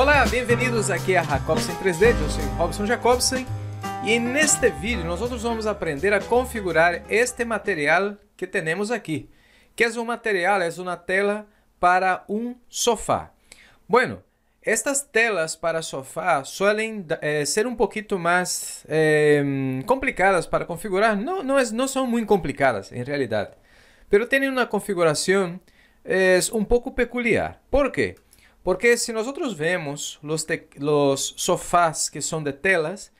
Olá, bem-vindos aqui a Jacobson 3D, eu sou Robson Jacobson e neste vídeo nós vamos aprender a configurar este material que temos aqui, que é um material, é uma tela para um sofá. Bueno, estas telas para sofá suelen eh, ser um pouquinho mais eh, complicadas para configurar. Não, não, é, são muito complicadas, em realidade. Mas têm uma configuração eh, um pouco peculiar. Por quê? Porque se outros vemos os sofás que são de telas,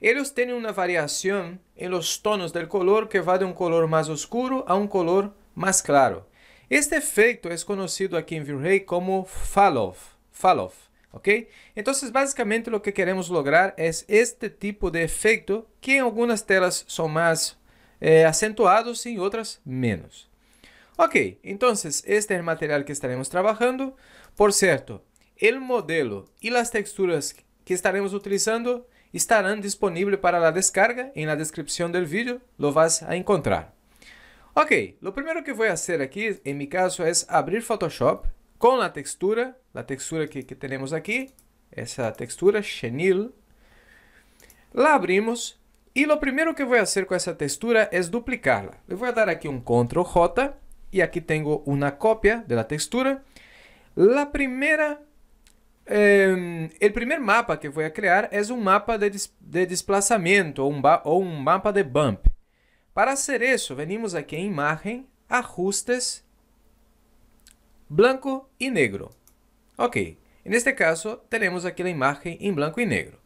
eles têm uma variação em los tonos del color que vai de um color mais oscuro a um color mais claro. Este efeito é conhecido aqui em Vray como falloff falloff ok? Então, basicamente, o que queremos lograr é este tipo de efeito que em algumas telas são mais eh, acentuados e em outras menos. Ok, então este é o material que estaremos trabalhando. Por certo, o modelo e as texturas que estaremos utilizando estarão disponíveis para a descarga en la descrição del vídeo, lo vas a encontrar. Ok, lo primero que vou fazer aqui, em meu mi caso, é abrir Photoshop com a textura, a textura que, que aqui, essa textura, chenil. La abrimos e lo primero que vou fazer com essa textura é duplicá-la. Eu vou dar aqui um Ctrl J y aquí tengo una copia de la textura. La primera, eh, el primer mapa que voy a crear es un mapa de, dis de desplazamiento o un, o un mapa de bump. Para hacer eso, venimos aquí en imagen, ajustes, blanco y negro. Ok, en este caso tenemos aquí la imagen en blanco y negro.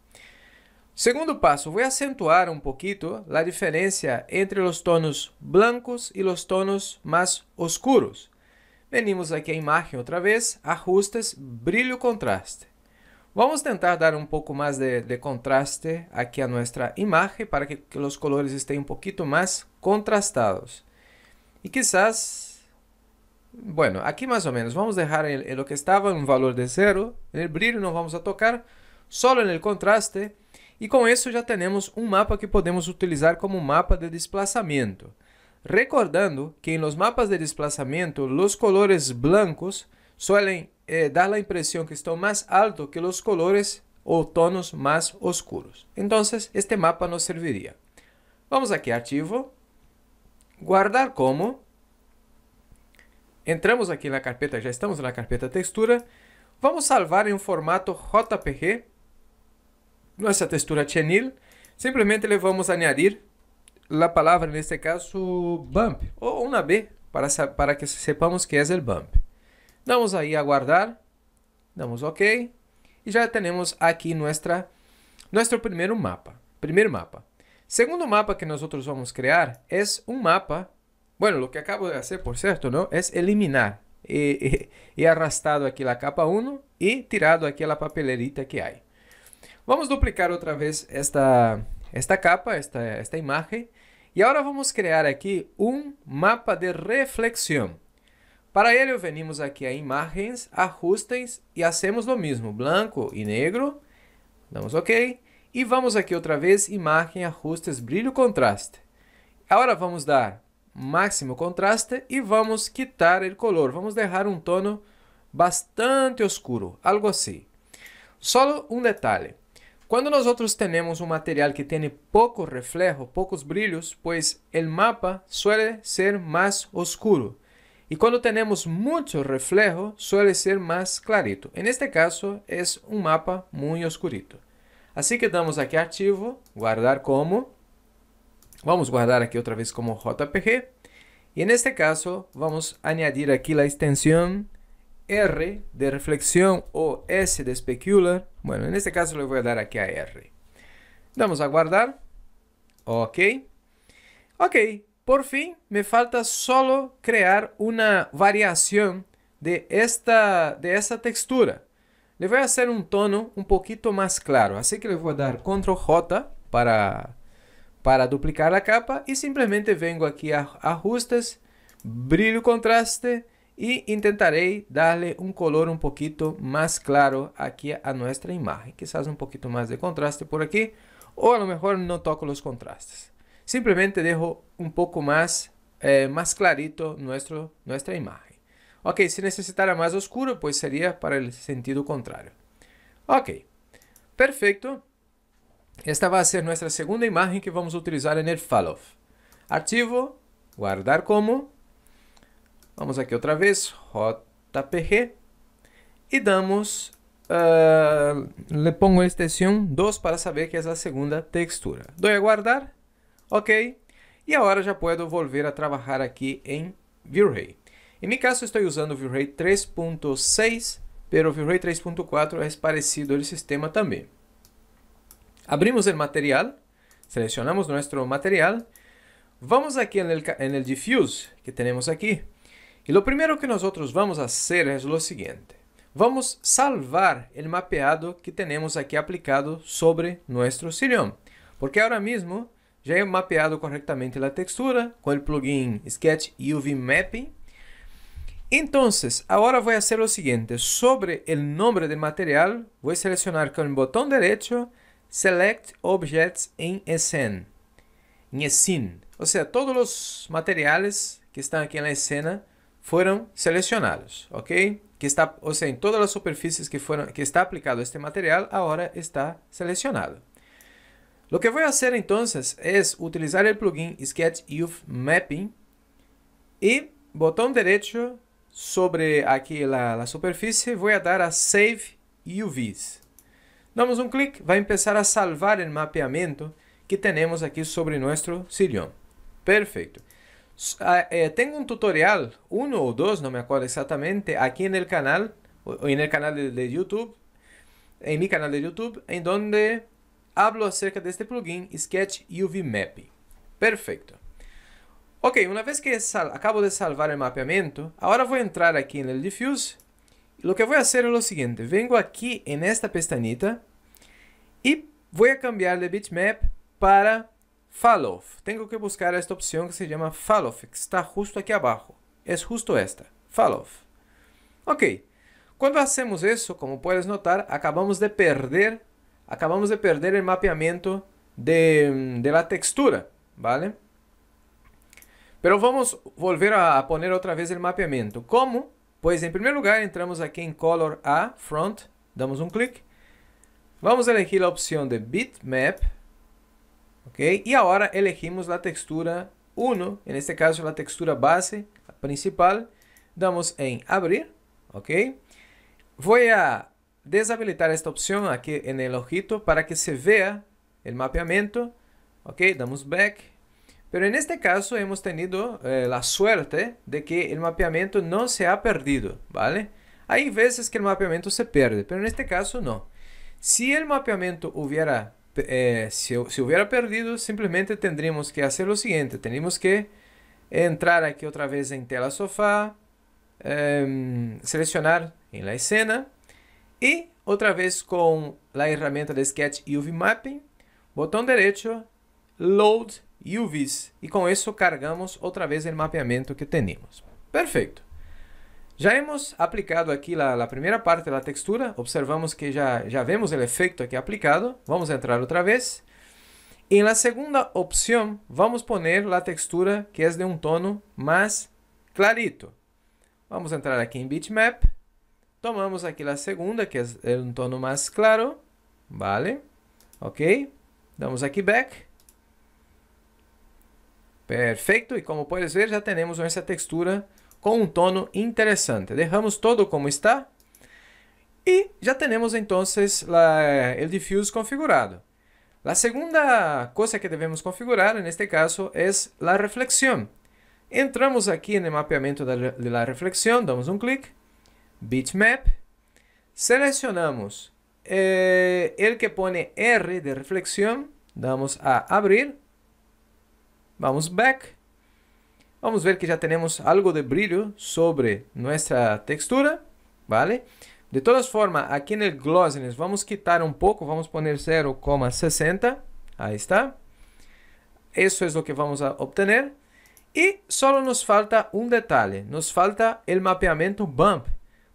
Segundo passo, vou acentuar um pouquinho a diferença entre os tonos blancos e os tonos mais oscuros. Venimos aqui a imagem outra vez, ajustes, brilho, contraste. Vamos tentar dar um pouco mais de, de contraste aqui a nossa imagem para que, que, los colores estejam um poquito mais contrastados. E quizás, bueno, aqui mais ou menos, vamos deixar o lo que estaba um valor de zero. No brilho não vamos a tocar, só no contraste e com isso já temos um mapa que podemos utilizar como mapa de desplaçamento. Recordando que nos mapas de desplazamento, os colores blancos suelen eh, dar a impressão que estão mais alto que os colores ou tonos mais oscuros. Então, este mapa nos serviria. Vamos aqui, arquivo, guardar como. Entramos aqui na carpeta, já estamos na carpeta textura. Vamos salvar em um formato JPG nossa textura chenil, simplesmente le vamos a añadir la palavra neste caso, bump ou uma B para, para que sepamos que é o bump. Damos aí a guardar, damos OK e já temos aqui nuestra, nosso primeiro mapa. primeiro mapa. Segundo mapa que nós vamos criar é um mapa, bueno, lo que acabo de fazer por certo não é eliminar. e he, he arrastrado capa 1 e tirado aqui a papelerita que há Vamos duplicar outra vez esta, esta capa, esta, esta imagem. E agora vamos criar aqui um mapa de reflexão. Para ele, venimos aqui a imagens, ajustes e hacemos o mesmo, branco e negro. Damos OK. E vamos aqui outra vez, imagem, ajustes, brilho, contraste. Agora vamos dar máximo contraste e vamos quitar o color. Vamos deixar um tono bastante escuro, algo assim. Só um detalhe. Cuando nosotros tenemos un material que tiene poco reflejo, pocos brillos, pues el mapa suele ser más oscuro. Y cuando tenemos mucho reflejo, suele ser más clarito. En este caso es un mapa muy oscurito. Así que damos aquí activo, guardar como. Vamos a guardar aquí otra vez como JPG. Y en este caso vamos a añadir aquí la extensión R de reflexión o S de specular. Bueno, en este caso le voy a dar aquí a R. Damos a guardar. Ok. Ok, por fin me falta solo crear una variación de esta, de esta textura. Le voy a hacer un tono un poquito más claro. Así que le voy a dar control J para, para duplicar la capa y simplemente vengo aquí a ajustes, brillo contraste y dar darle um color um pouquinho mais claro aqui a imagem que Quizás um pouquinho mais de contraste por aqui ou a lo mejor não toco os contrastes. simplesmente dejo um pouco mais eh, más clarito nuestro, nossa imagem Ok, se necesitara mais oscuro, pues seria para o sentido contrário Ok, perfeito Esta vai ser nossa segunda imagem que vamos utilizar en el Falloff. Archivo, guardar como, Vamos aqui outra vez, rota E damos, uh, le pongo este sim, 2 para saber que é a segunda textura. Dou a guardar, ok. E agora já posso volver a trabalhar aqui em V-Ray. Em meu caso, estou usando o V-Ray 3.6, pero o V-Ray 3.4 é parecido ao sistema também. Abrimos o material, selecionamos nosso material, vamos aqui no Diffuse que temos aqui, e o primeiro que nós vamos a é o seguinte: Vamos salvar o mapeado que temos aqui aplicado sobre nosso Cilium. Porque agora mesmo já é mapeado corretamente a textura com o plugin Sketch UV Mapping. Então, agora vou fazer o seguinte: sobre o nome do material, vou selecionar com o botão direito Select Objects em Scene. Em Scene, ou seja, todos os materiais que estão aqui na cena foram selecionados, ok? Que está, ou seja, em todas as superfícies que foram que está aplicado este material, agora está selecionado. Lo que vou fazer então é utilizar o plugin Sketch Youth Mapping e botão direito sobre aqui a superfície, vou dar a Save UVs. Damos um clique, vai começar a salvar o mapeamento que temos aqui sobre nosso sillón. Perfeito. Ah, eh, tengo un tutorial, uno o dos, no me acuerdo exactamente, aquí en el canal, o en el canal de, de, YouTube, en mi canal de YouTube, en donde hablo acerca de este plugin Sketch UV Map. Perfecto. Ok, una vez que acabo de salvar el mapeamiento, ahora voy a entrar aquí en el Diffuse. Lo que voy a hacer es lo siguiente, vengo aquí en esta pestañita y voy a cambiar de bitmap para Falloff. Tenho que buscar esta opção que se llama Falloff, que está justo aqui abaixo. Es justo esta, Falloff. Ok, quando hacemos isso, como puedes notar, acabamos de perder, acabamos de perder o mapeamento de, mm, de la textura, ¿vale? Pero vamos volver a poner outra vez o mapeamento. Como? Pois, em primeiro lugar, entramos aqui em Color A, Front, damos um clique. Vamos elegir a opção de Bitmap, Y ahora elegimos la textura 1, en este caso la textura base principal, damos en abrir, ok? Voy a deshabilitar esta opción aquí en el ojito para que se vea el mapeamiento, ok? Damos back. Pero en este caso hemos tenido eh, la suerte de que el mapeamiento no se ha perdido, ¿vale? Hay veces que el mapeamiento se pierde, pero en este caso no. Si el mapeamiento hubiera eh, si, si, hubiera perdido, simplemente tendríamos que hacer lo siguiente. Tendríamos que entrar aquí otra vez en tela sofá, eh, seleccionar en la escena y otra vez con la herramienta de Sketch UV Mapping, botón derecho, Load UVs y con eso cargamos otra vez el mapeamiento que tenemos. Perfecto. Já hemos aplicado aqui a primeira parte da textura, observamos que já, já vemos o efeito aqui aplicado, vamos entrar outra vez. Em la segunda opção, vamos poner a textura que é de um tono mais clarito. Vamos entrar aqui em Bitmap, tomamos aqui a segunda, que é um tono mais claro, vale, ok, damos aqui Back, perfeito, e como podes ver, já temos essa textura com um tono interessante. Derramos todo como está e já temos então o diffuse configurado. A segunda coisa que devemos configurar neste caso é a reflexão. Entramos aqui no mapeamento da reflexão, damos um clique, bitmap, selecionamos eh, el que pone R de reflexão, damos a abrir, vamos back, Vamos ver que já temos algo de brilho sobre nossa textura, ¿vale? De todas formas, aqui no Glossiness vamos quitar um pouco, vamos pôr 0,60. Aí está. Isso é o que vamos obter. E só nos falta um detalhe. nos falta o mapeamento bump,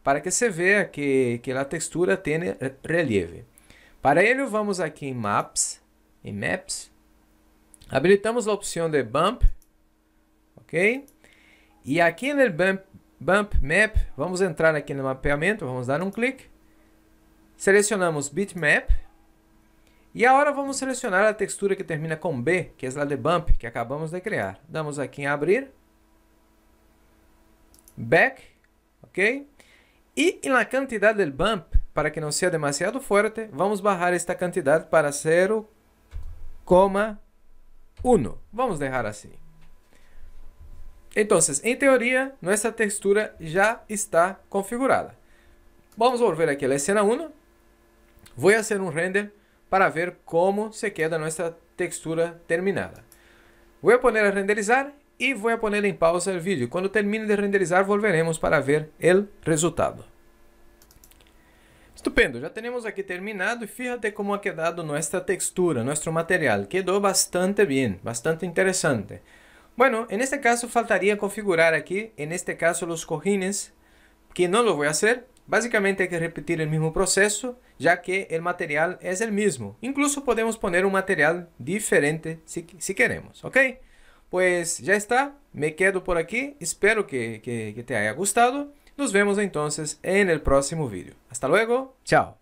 para que se vea que, que a textura tem relieve. Para ele, vamos aqui em Maps, em Maps, habilitamos a opção de Bump, ok? E aqui no bump, bump Map, vamos entrar aqui no mapeamento, vamos dar um clique. Selecionamos Bitmap. E agora vamos selecionar a textura que termina com B, que é a de Bump, que acabamos de criar. Damos aqui em Abrir. Back, ok? E na quantidade do bump, para que não seja demasiado forte, vamos barrar esta quantidade para 0,1. Vamos deixar assim. Então, em teoria nossa textura já está configurada. Vamos volver aqui a escena 1. Vou fazer um render para ver como se queda nossa textura terminada. Vou pôr a renderizar e vou pôr em pausa o vídeo. Quando termine de renderizar, volveremos para ver o resultado. Estupendo, já temos aqui terminado e fíjate como ha quedado nossa textura, nosso material. Quedou bastante bem, bastante interessante. Bueno, en este caso faltaría configurar aquí, en este caso los cojines, que no lo voy a hacer. Básicamente hay que repetir el mismo proceso, ya que el material es el mismo. Incluso podemos poner un material diferente si, queremos, ¿ok? Pues ya está, me quedo por aquí, espero que, que te haya gustado. Nos vemos entonces en el próximo vídeo. Hasta luego, chao.